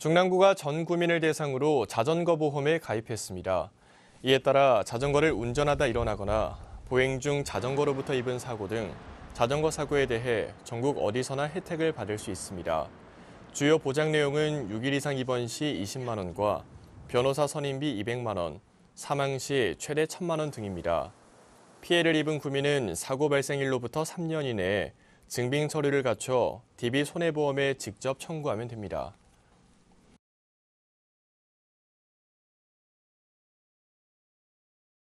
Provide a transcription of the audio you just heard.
중랑구가 전 구민을 대상으로 자전거 보험에 가입했습니다. 이에 따라 자전거를 운전하다 일어나거나 보행 중 자전거로부터 입은 사고 등 자전거 사고에 대해 전국 어디서나 혜택을 받을 수 있습니다. 주요 보장 내용은 6일 이상 입원 시 20만 원과 변호사 선임비 200만 원, 사망 시 최대 1천만 원 등입니다. 피해를 입은 구민은 사고 발생일로부터 3년 이내에 증빙 서류를 갖춰 DB 손해보험에 직접 청구하면 됩니다.